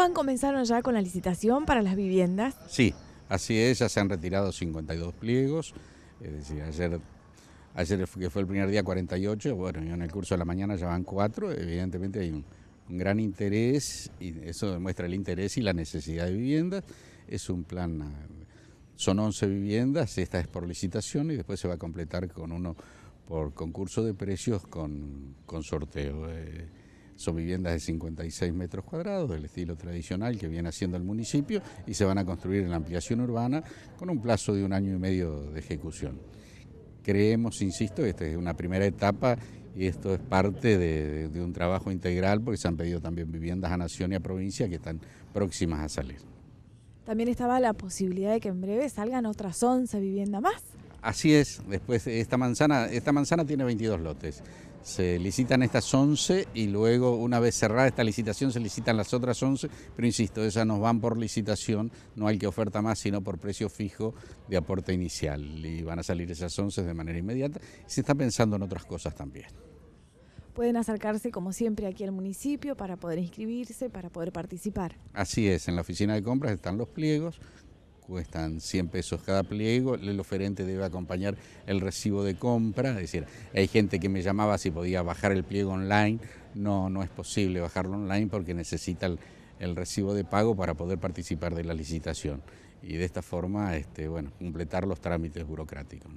Juan, comenzaron ya con la licitación para las viviendas. Sí, así es, ya se han retirado 52 pliegos, es decir, ayer, ayer que fue el primer día 48, bueno, en el curso de la mañana ya van cuatro. evidentemente hay un, gran interés, y eso demuestra el interés y la necesidad de viviendas, es un plan, son 11 viviendas, esta es por licitación y después se va a completar con uno por concurso de precios con, con sorteo. Eh, son viviendas de 56 metros cuadrados, del estilo tradicional que viene haciendo el municipio, y se van a construir en la ampliación urbana con un plazo de un año y medio de ejecución. Creemos, insisto, esta es una primera etapa y esto es parte de, un trabajo integral porque se han pedido también viviendas a Nación y a provincia que están próximas a salir. También estaba la posibilidad de que en breve salgan otras 11 viviendas más. Así es, después esta manzana, esta manzana tiene 22 lotes. Se licitan estas 11 y luego una vez cerrada esta licitación se licitan las otras 11, pero insisto, esas nos van por licitación, no hay que oferta más, sino por precio fijo de aporte inicial y van a salir esas 11 de manera inmediata. Se está pensando en otras cosas también. Pueden acercarse, como siempre, aquí al municipio para poder inscribirse, para poder participar. Así es, en la oficina de compras están los pliegos cuestan 100 pesos cada pliego, el oferente debe acompañar el recibo de compra, es decir, hay gente que me llamaba si podía bajar el pliego online, no, no es posible bajarlo online porque necesita el, recibo de pago para poder participar de la licitación y de esta forma, este, bueno, completar los trámites burocráticos.